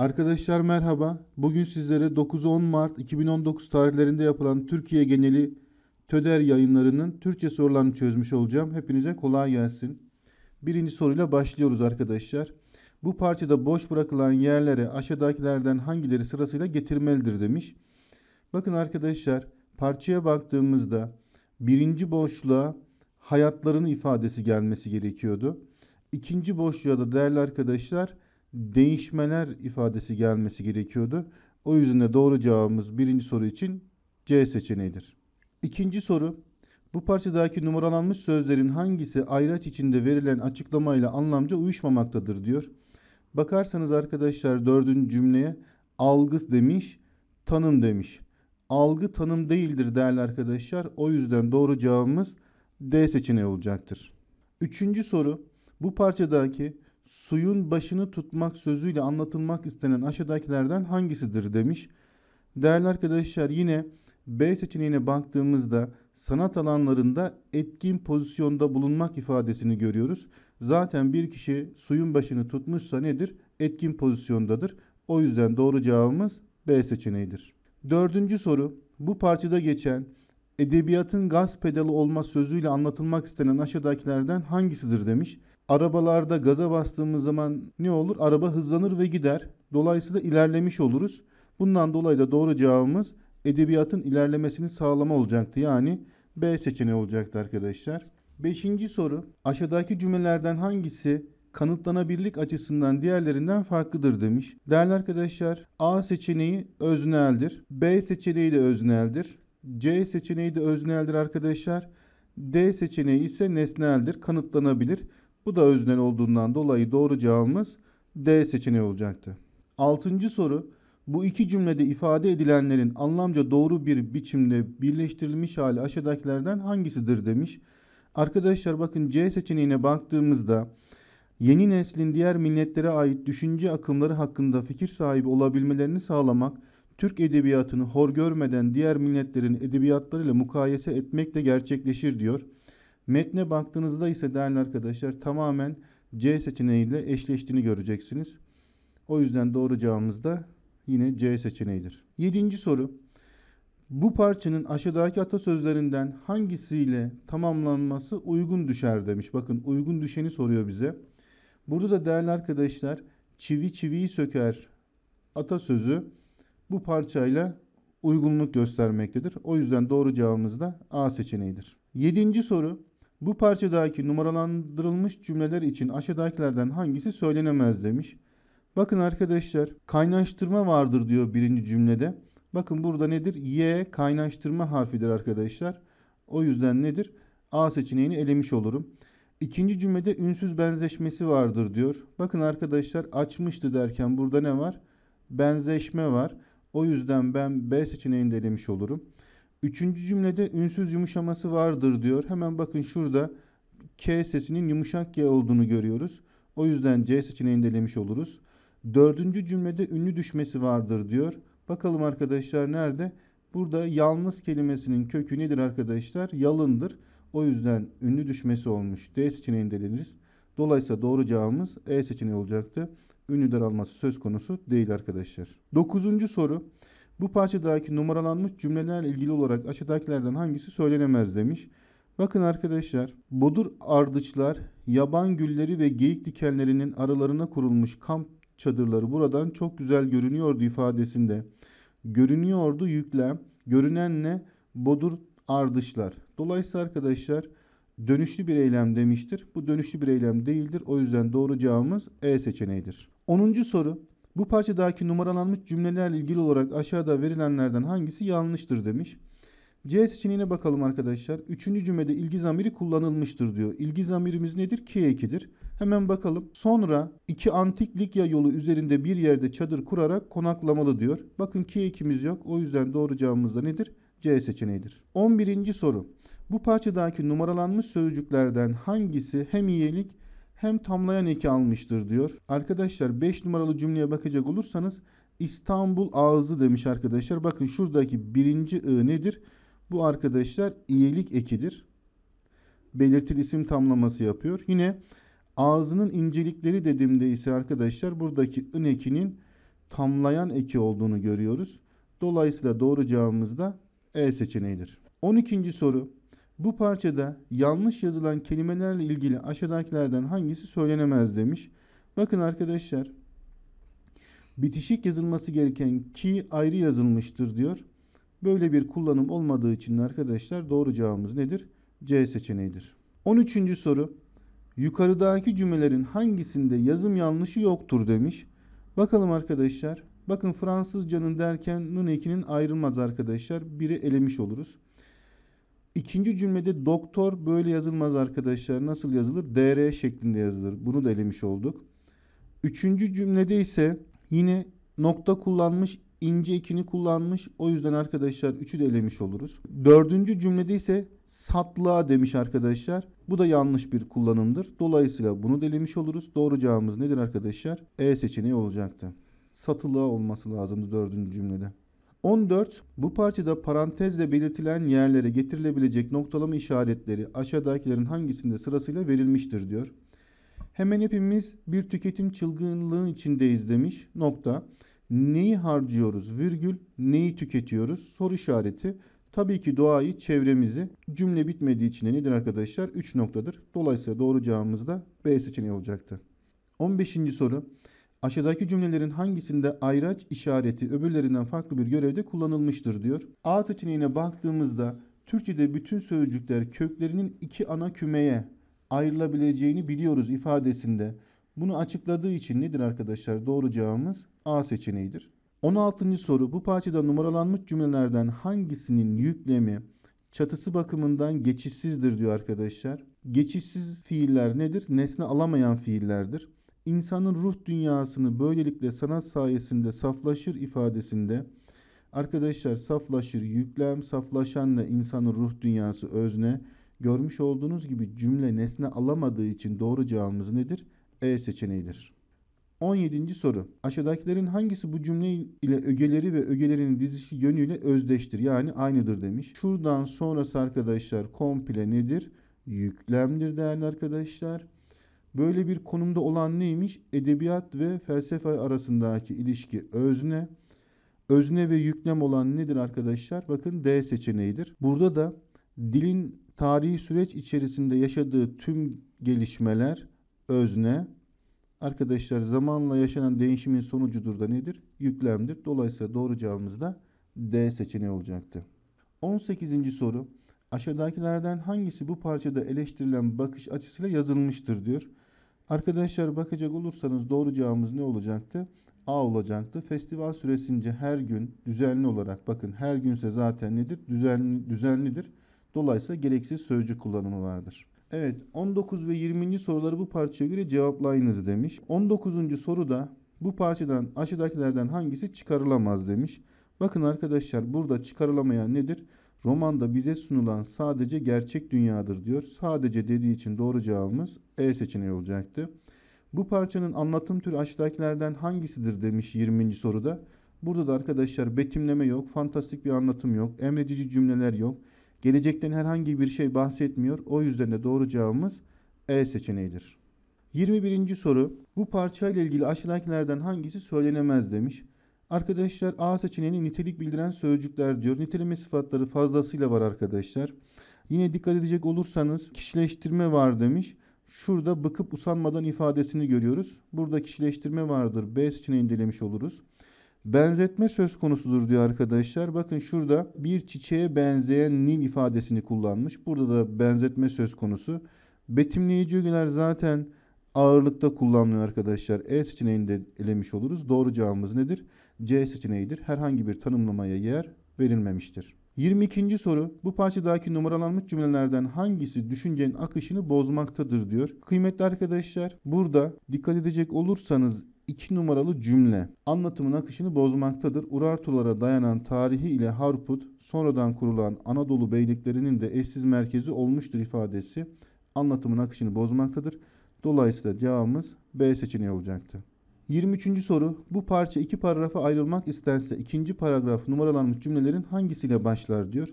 Arkadaşlar merhaba. Bugün sizlere 9-10 Mart 2019 tarihlerinde yapılan Türkiye geneli TÖDER yayınlarının Türkçe sorularını çözmüş olacağım. Hepinize kolay gelsin. Birinci soruyla başlıyoruz arkadaşlar. Bu parçada boş bırakılan yerlere aşağıdakilerden hangileri sırasıyla getirmelidir demiş. Bakın arkadaşlar parçaya baktığımızda birinci boşluğa hayatlarının ifadesi gelmesi gerekiyordu. İkinci boşluğa da değerli arkadaşlar değişmeler ifadesi gelmesi gerekiyordu. O yüzden de doğru cevabımız birinci soru için C seçeneğidir. İkinci soru. Bu parçadaki numaralanmış sözlerin hangisi ayraç içinde verilen açıklamayla anlamca uyuşmamaktadır diyor. Bakarsanız arkadaşlar dördüncü cümleye algı demiş, tanım demiş. Algı tanım değildir değerli arkadaşlar. O yüzden doğru cevabımız D seçeneği olacaktır. Üçüncü soru. Bu parçadaki suyun başını tutmak sözüyle anlatılmak istenen aşağıdakilerden hangisidir demiş. Değerli arkadaşlar yine B seçeneğine baktığımızda sanat alanlarında etkin pozisyonda bulunmak ifadesini görüyoruz. Zaten bir kişi suyun başını tutmuşsa nedir? Etkin pozisyondadır. O yüzden doğru cevabımız B seçeneğidir. Dördüncü soru. Bu parçada geçen edebiyatın gaz pedalı olma sözüyle anlatılmak istenen aşağıdakilerden hangisidir demiş. Arabalarda gaza bastığımız zaman ne olur? Araba hızlanır ve gider. Dolayısıyla ilerlemiş oluruz. Bundan dolayı da doğru cevabımız edebiyatın ilerlemesini sağlama olacaktı. Yani B seçeneği olacaktı arkadaşlar. Beşinci soru. Aşağıdaki cümlelerden hangisi kanıtlanabilirlik açısından diğerlerinden farklıdır demiş. Değerli arkadaşlar A seçeneği özneldir. B seçeneği de özneldir. C seçeneği de özneldir arkadaşlar. D seçeneği ise nesneldir, kanıtlanabilir. Bu da öznel olduğundan dolayı doğru cevabımız D seçeneği olacaktı. Altıncı soru. Bu iki cümlede ifade edilenlerin anlamca doğru bir biçimde birleştirilmiş hali aşağıdakilerden hangisidir demiş. Arkadaşlar bakın C seçeneğine baktığımızda yeni neslin diğer milletlere ait düşünce akımları hakkında fikir sahibi olabilmelerini sağlamak, Türk edebiyatını hor görmeden diğer milletlerin edebiyatlarıyla mukayese etmekle gerçekleşir diyor. Metne baktığınızda ise değerli arkadaşlar tamamen C seçeneğiyle eşleştiğini göreceksiniz. O yüzden doğru cevabımız da yine C seçeneğidir. Yedinci soru. Bu parçanın aşağıdaki atasözlerinden hangisiyle tamamlanması uygun düşer demiş. Bakın uygun düşeni soruyor bize. Burada da değerli arkadaşlar çivi çiviyi söker atasözü bu parçayla uygunluk göstermektedir. O yüzden doğru cevabımız da A seçeneğidir. Yedinci soru bu parçadaki numaralandırılmış cümleler için aşağıdakilerden hangisi söylenemez demiş. Bakın arkadaşlar kaynaştırma vardır diyor birinci cümlede. Bakın burada nedir? Y kaynaştırma harfidir arkadaşlar. O yüzden nedir? A seçeneğini elemiş olurum. İkinci cümlede ünsüz benzeşmesi vardır diyor. Bakın arkadaşlar açmıştı derken burada ne var? Benzeşme var. O yüzden ben B seçeneğini de elemiş olurum. Üçüncü cümlede ünsüz yumuşaması vardır diyor. Hemen bakın şurada K sesinin yumuşak G olduğunu görüyoruz. O yüzden C seçeneğini delemiş oluruz. Dördüncü cümlede ünlü düşmesi vardır diyor. Bakalım arkadaşlar nerede? Burada yalnız kelimesinin kökü nedir arkadaşlar? Yalındır. O yüzden ünlü düşmesi olmuş. D seçeneğini deleniriz. Dolayısıyla doğru cevabımız E seçeneği olacaktı. Ünlü daralması söz konusu değil arkadaşlar. Dokuzuncu soru. Bu parçadaki numaralanmış cümlelerle ilgili olarak aşağıdakilerden hangisi söylenemez demiş. Bakın arkadaşlar, bodur ardıçlar, yaban gülleri ve geyik dikenlerinin aralarına kurulmuş kamp çadırları buradan çok güzel görünüyordu ifadesinde. Görünüyordu yüklem, ne bodur ardıçlar. Dolayısıyla arkadaşlar dönüşlü bir eylem demiştir. Bu dönüşlü bir eylem değildir. O yüzden doğru cevabımız E seçeneğidir. 10. soru. Bu parçadaki numaralanmış cümlelerle ilgili olarak aşağıda verilenlerden hangisi yanlıştır demiş. C seçeneğine bakalım arkadaşlar. Üçüncü cümlede ilgi zamiri kullanılmıştır diyor. İlgi zamirimiz nedir? K ekidir. Hemen bakalım. Sonra iki antik Likya yolu üzerinde bir yerde çadır kurarak konaklamalı diyor. Bakın K ekimiz yok. O yüzden doğru cevabımız da nedir? C seçeneğidir. 11. soru. Bu parçadaki numaralanmış sözcüklerden hangisi hem iyilik hem tamlayan eki almıştır diyor. Arkadaşlar 5 numaralı cümleye bakacak olursanız İstanbul ağzı demiş arkadaşlar. Bakın şuradaki birinci ı nedir? Bu arkadaşlar iyilik ekidir. Belirtili isim tamlaması yapıyor. Yine ağzının incelikleri dediğimde ise arkadaşlar buradaki ın ekinin tamlayan eki olduğunu görüyoruz. Dolayısıyla doğru cevabımız da E seçeneğidir. 12. soru bu parçada yanlış yazılan kelimelerle ilgili aşağıdakilerden hangisi söylenemez demiş. Bakın arkadaşlar bitişik yazılması gereken ki ayrı yazılmıştır diyor. Böyle bir kullanım olmadığı için arkadaşlar doğru cevabımız nedir? C seçeneğidir. 13. soru. Yukarıdaki cümlelerin hangisinde yazım yanlışı yoktur demiş. Bakalım arkadaşlar. Bakın Fransızcanın derken nun ekinin ayrılmaz arkadaşlar. Biri elemiş oluruz. İkinci cümlede doktor böyle yazılmaz arkadaşlar. Nasıl yazılır? DR şeklinde yazılır. Bunu da elemiş olduk. Üçüncü cümlede ise yine nokta kullanmış, ince ikini kullanmış. O yüzden arkadaşlar üçü de elemiş oluruz. Dördüncü cümlede ise satlığa demiş arkadaşlar. Bu da yanlış bir kullanımdır. Dolayısıyla bunu da oluruz. Doğru cevabımız nedir arkadaşlar? E seçeneği olacaktı. Satılığa olması lazımdı dördüncü cümlede. 14. Bu parçada parantezle belirtilen yerlere getirilebilecek noktalama işaretleri aşağıdakilerin hangisinde sırasıyla verilmiştir diyor. Hemen hepimiz bir tüketim çılgınlığı içindeyiz demiş. Nokta. Neyi harcıyoruz? Virgül. Neyi tüketiyoruz? Soru işareti. Tabii ki doğayı, çevremizi cümle bitmediği için nedir arkadaşlar? 3 noktadır. Dolayısıyla doğru cevabımız da B seçeneği olacaktı. 15. soru. Aşağıdaki cümlelerin hangisinde ayraç işareti öbürlerinden farklı bir görevde kullanılmıştır diyor. A seçeneğine baktığımızda Türkçe'de bütün sözcükler köklerinin iki ana kümeye ayrılabileceğini biliyoruz ifadesinde. Bunu açıkladığı için nedir arkadaşlar? Doğru cevabımız A seçeneğidir. 16. soru bu parçada numaralanmış cümlelerden hangisinin yüklemi çatısı bakımından geçişsizdir diyor arkadaşlar. Geçişsiz fiiller nedir? Nesne alamayan fiillerdir insanın ruh dünyasını böylelikle sanat sayesinde saflaşır ifadesinde arkadaşlar saflaşır yüklem saflaşanla insanın ruh dünyası özne görmüş olduğunuz gibi cümle nesne alamadığı için doğru cevabımız nedir? E seçeneğidir. 17. soru. Aşağıdakilerin hangisi bu cümle ile ögeleri ve ögelerin dizisi yönüyle özdeştir? Yani aynıdır demiş. Şuradan sonrası arkadaşlar komple nedir? Yüklemdir değerli arkadaşlar. Böyle bir konumda olan neymiş? Edebiyat ve felsefe arasındaki ilişki özne. Özne ve yüklem olan nedir arkadaşlar? Bakın D seçeneğidir. Burada da dilin tarihi süreç içerisinde yaşadığı tüm gelişmeler özne. Arkadaşlar zamanla yaşanan değişimin sonucudur da nedir? Yüklemdir. Dolayısıyla doğru cevabımız da D seçeneği olacaktı. 18. soru. Aşağıdakilerden hangisi bu parçada eleştirilen bakış açısıyla yazılmıştır diyor. Arkadaşlar bakacak olursanız doğru cevabımız ne olacaktı? A olacaktı. Festival süresince her gün düzenli olarak bakın her günse zaten nedir? Düzenli, düzenlidir. Dolayısıyla gereksiz sözcük kullanımı vardır. Evet 19 ve 20. soruları bu parçaya göre cevaplayınız demiş. 19. soruda bu parçadan aşağıdakilerden hangisi çıkarılamaz demiş. Bakın arkadaşlar burada çıkarılamayan nedir? Romanda bize sunulan sadece gerçek dünyadır diyor. Sadece dediği için doğru cevabımız E seçeneği olacaktı. Bu parçanın anlatım türü aşağıdakilerden hangisidir demiş 20. soruda. Burada da arkadaşlar betimleme yok, fantastik bir anlatım yok, emredici cümleler yok. Gelecekten herhangi bir şey bahsetmiyor. O yüzden de doğru cevabımız E seçeneğidir. 21. soru. Bu parça ile ilgili aşağıdakilerden hangisi söylenemez demiş. Arkadaşlar A seçeneğini nitelik bildiren sözcükler diyor. Niteleme sıfatları fazlasıyla var arkadaşlar. Yine dikkat edecek olursanız kişileştirme var demiş. Şurada bıkıp usanmadan ifadesini görüyoruz. Burada kişileştirme vardır. B seçeneğini delemiş oluruz. Benzetme söz konusudur diyor arkadaşlar. Bakın şurada bir çiçeğe benzeyen nil ifadesini kullanmış. Burada da benzetme söz konusu. Betimleyici ögeler zaten ağırlıkta kullanılıyor arkadaşlar. E seçeneğini de elemiş oluruz. Doğru cevabımız nedir? C seçeneğidir. Herhangi bir tanımlamaya yer verilmemiştir. 22. soru bu parçadaki numaralanmış cümlelerden hangisi düşüncenin akışını bozmaktadır diyor. Kıymetli arkadaşlar burada dikkat edecek olursanız 2 numaralı cümle anlatımın akışını bozmaktadır. Urartulara dayanan tarihi ile Harput sonradan kurulan Anadolu beyliklerinin de eşsiz merkezi olmuştur ifadesi anlatımın akışını bozmaktadır. Dolayısıyla cevabımız B seçeneği olacaktı. 23. soru. Bu parça iki paragrafa ayrılmak istense ikinci paragraf numaralanmış cümlelerin hangisiyle başlar diyor.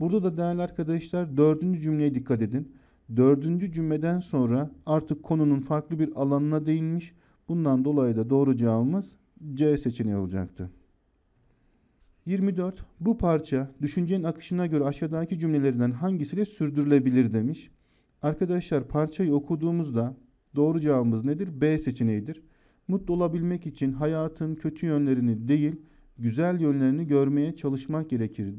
Burada da değerli arkadaşlar dördüncü cümleye dikkat edin. Dördüncü cümleden sonra artık konunun farklı bir alanına değinmiş. Bundan dolayı da doğru cevabımız C seçeneği olacaktı. 24. Bu parça düşüncenin akışına göre aşağıdaki cümlelerden hangisiyle sürdürülebilir demiş. Arkadaşlar parçayı okuduğumuzda doğru cevabımız nedir? B seçeneğidir. Mutlu olabilmek için hayatın kötü yönlerini değil, güzel yönlerini görmeye çalışmak gerekir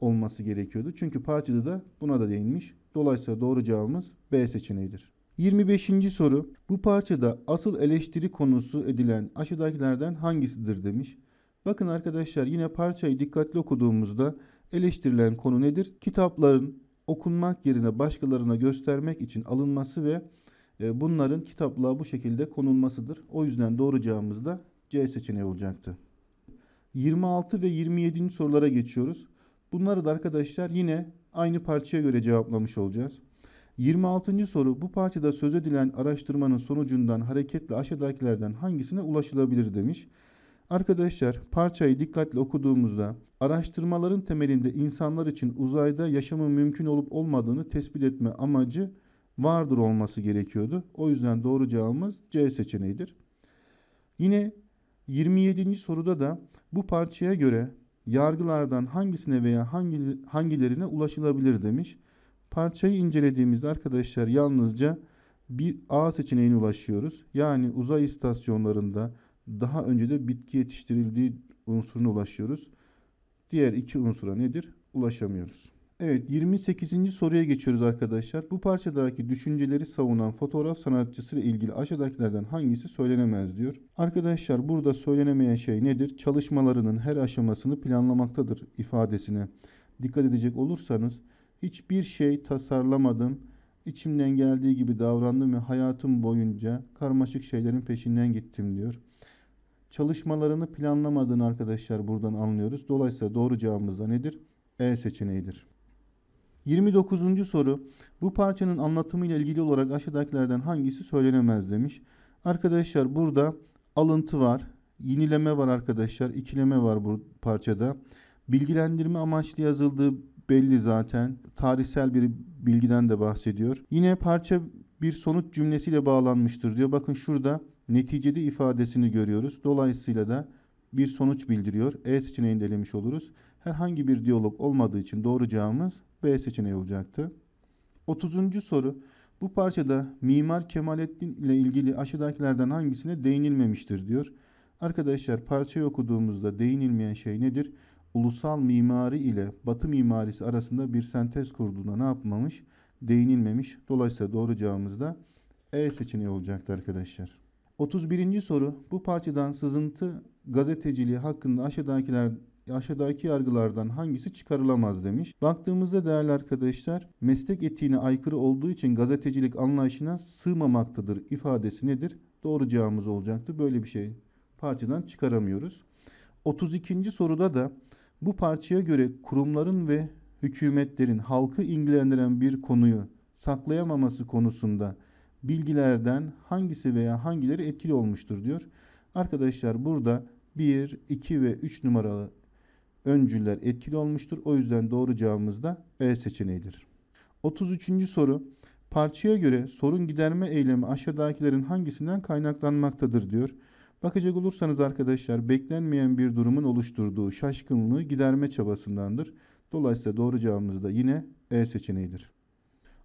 olması gerekiyordu. Çünkü parçada da buna da değinmiş. Dolayısıyla doğru cevabımız B seçeneğidir. 25. soru. Bu parçada asıl eleştiri konusu edilen aşağıdakilerden hangisidir demiş. Bakın arkadaşlar yine parçayı dikkatli okuduğumuzda eleştirilen konu nedir? Kitapların okunmak yerine başkalarına göstermek için alınması ve ee, bunların kitaplığa bu şekilde konulmasıdır. O yüzden doğru cevabımız da C seçeneği olacaktı. 26 ve 27. sorulara geçiyoruz. Bunları da arkadaşlar yine aynı parçaya göre cevaplamış olacağız. 26. soru bu parçada söz edilen araştırmanın sonucundan hareketle aşağıdakilerden hangisine ulaşılabilir demiş. Arkadaşlar parçayı dikkatli okuduğumuzda araştırmaların temelinde insanlar için uzayda yaşamın mümkün olup olmadığını tespit etme amacı vardır olması gerekiyordu. O yüzden doğru cevabımız C seçeneğidir. Yine 27. soruda da bu parçaya göre yargılardan hangisine veya hangi, hangilerine ulaşılabilir demiş. Parçayı incelediğimizde arkadaşlar yalnızca bir A seçeneğine ulaşıyoruz. Yani uzay istasyonlarında daha önce de bitki yetiştirildiği unsuruna ulaşıyoruz. Diğer iki unsura nedir? Ulaşamıyoruz. Evet 28. soruya geçiyoruz arkadaşlar. Bu parçadaki düşünceleri savunan fotoğraf sanatçısı ile ilgili aşağıdakilerden hangisi söylenemez diyor. Arkadaşlar burada söylenemeyen şey nedir? Çalışmalarının her aşamasını planlamaktadır ifadesine. Dikkat edecek olursanız hiçbir şey tasarlamadım. İçimden geldiği gibi davrandım ve hayatım boyunca karmaşık şeylerin peşinden gittim diyor. Çalışmalarını planlamadığını arkadaşlar buradan anlıyoruz. Dolayısıyla doğru cevabımız da nedir? E seçeneğidir. 29. soru. Bu parçanın anlatımıyla ilgili olarak aşağıdakilerden hangisi söylenemez demiş. Arkadaşlar burada alıntı var. Yenileme var arkadaşlar. ikileme var bu parçada. Bilgilendirme amaçlı yazıldığı belli zaten. Tarihsel bir bilgiden de bahsediyor. Yine parça bir sonuç cümlesiyle bağlanmıştır diyor. Bakın şurada neticede ifadesini görüyoruz. Dolayısıyla da bir sonuç bildiriyor. E seçeneğini de oluruz herhangi bir diyalog olmadığı için doğru cevabımız B seçeneği olacaktı. 30. soru. Bu parçada Mimar Kemalettin ile ilgili aşağıdakilerden hangisine değinilmemiştir diyor. Arkadaşlar parçayı okuduğumuzda değinilmeyen şey nedir? Ulusal mimari ile batı mimarisi arasında bir sentez kurduğuna ne yapmamış? Değinilmemiş. Dolayısıyla doğru cevabımız da E seçeneği olacaktı arkadaşlar. 31. soru bu parçadan sızıntı gazeteciliği hakkında aşağıdakiler aşağıdaki yargılardan hangisi çıkarılamaz demiş. Baktığımızda değerli arkadaşlar meslek etiğine aykırı olduğu için gazetecilik anlayışına sığmamaktadır ifadesi nedir? Doğru cevabımız olacaktı. Böyle bir şey parçadan çıkaramıyoruz. 32. soruda da bu parçaya göre kurumların ve hükümetlerin halkı ilgilendiren bir konuyu saklayamaması konusunda bilgilerden hangisi veya hangileri etkili olmuştur diyor. Arkadaşlar burada 1, 2 ve 3 numaralı öncüller etkili olmuştur. O yüzden doğru cevabımız da E seçeneğidir. 33. soru. Parçaya göre sorun giderme eylemi aşağıdakilerin hangisinden kaynaklanmaktadır diyor. Bakacak olursanız arkadaşlar beklenmeyen bir durumun oluşturduğu şaşkınlığı giderme çabasındandır. Dolayısıyla doğru cevabımız da yine E seçeneğidir.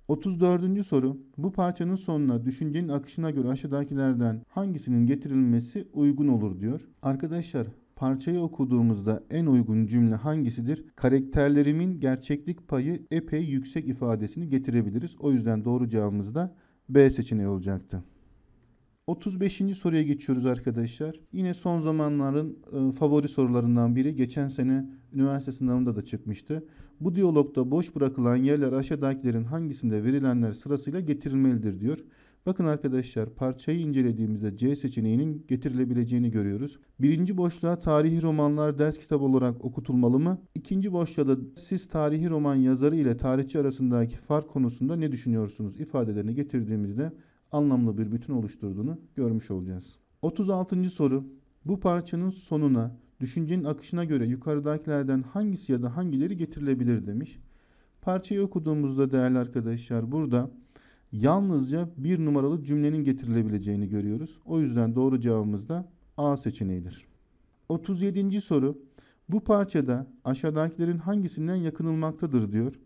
34. soru. Bu parçanın sonuna düşüncenin akışına göre aşağıdakilerden hangisinin getirilmesi uygun olur diyor. Arkadaşlar Parçayı okuduğumuzda en uygun cümle hangisidir? Karakterlerimin gerçeklik payı epey yüksek ifadesini getirebiliriz. O yüzden doğru cevabımız da B seçeneği olacaktı. 35. soruya geçiyoruz arkadaşlar. Yine son zamanların e, favori sorularından biri. Geçen sene üniversite sınavında da çıkmıştı. Bu diyalogda boş bırakılan yerler aşağıdakilerin hangisinde verilenler sırasıyla getirilmelidir diyor. Bakın arkadaşlar parçayı incelediğimizde C seçeneğinin getirilebileceğini görüyoruz. Birinci boşluğa tarihi romanlar ders kitabı olarak okutulmalı mı? İkinci boşluğa da siz tarihi roman yazarı ile tarihçi arasındaki fark konusunda ne düşünüyorsunuz ifadelerini getirdiğimizde anlamlı bir bütün oluşturduğunu görmüş olacağız. 36. soru. Bu parçanın sonuna düşüncenin akışına göre yukarıdakilerden hangisi ya da hangileri getirilebilir demiş. Parçayı okuduğumuzda değerli arkadaşlar burada yalnızca bir numaralı cümlenin getirilebileceğini görüyoruz. O yüzden doğru cevabımız da A seçeneğidir. 37. soru. Bu parçada aşağıdakilerin hangisinden yakınılmaktadır diyor.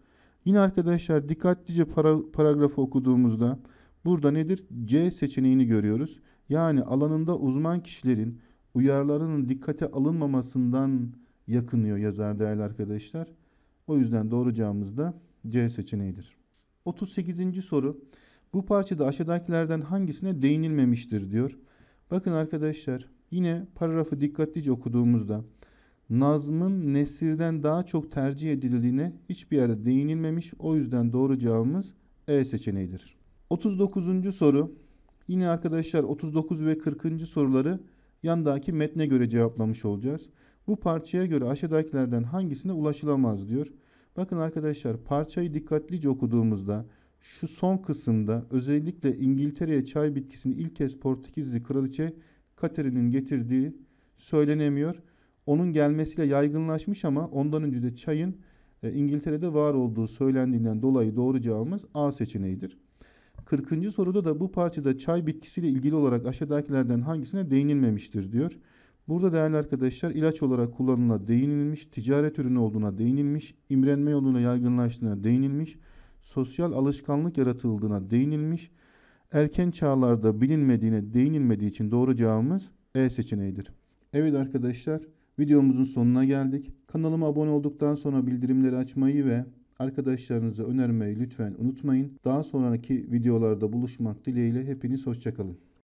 Yine arkadaşlar dikkatlice para, paragrafı okuduğumuzda burada nedir? C seçeneğini görüyoruz. Yani alanında uzman kişilerin uyarılarının dikkate alınmamasından yakınıyor yazar değerli arkadaşlar. O yüzden doğru cevabımız da C seçeneğidir. 38. soru. Bu parçada aşağıdakilerden hangisine değinilmemiştir diyor. Bakın arkadaşlar yine paragrafı dikkatlice okuduğumuzda Nazm'ın Nesir'den daha çok tercih edildiğine hiçbir yerde değinilmemiş. O yüzden doğru cevabımız E seçeneğidir. 39. soru. Yine arkadaşlar 39 ve 40. soruları yandaki metne göre cevaplamış olacağız. Bu parçaya göre aşağıdakilerden hangisine ulaşılamaz diyor. Bakın arkadaşlar parçayı dikkatlice okuduğumuzda şu son kısımda özellikle İngiltere'ye çay bitkisini ilk kez Portekizli kraliçe Katerin'in getirdiği söylenemiyor. Onun gelmesiyle yaygınlaşmış ama ondan önce de çayın e, İngiltere'de var olduğu söylendiğinden dolayı doğru cevabımız A seçeneğidir. 40. soruda da bu parçada çay bitkisiyle ilgili olarak aşağıdakilerden hangisine değinilmemiştir diyor. Burada değerli arkadaşlar ilaç olarak kullanımına değinilmiş, ticaret ürünü olduğuna değinilmiş, imrenme yoluna yaygınlaştığına değinilmiş, sosyal alışkanlık yaratıldığına değinilmiş, erken çağlarda bilinmediğine değinilmediği için doğru cevabımız E seçeneğidir. Evet arkadaşlar videomuzun sonuna geldik. Kanalıma abone olduktan sonra bildirimleri açmayı ve arkadaşlarınıza önermeyi lütfen unutmayın. Daha sonraki videolarda buluşmak dileğiyle hepiniz hoşçakalın.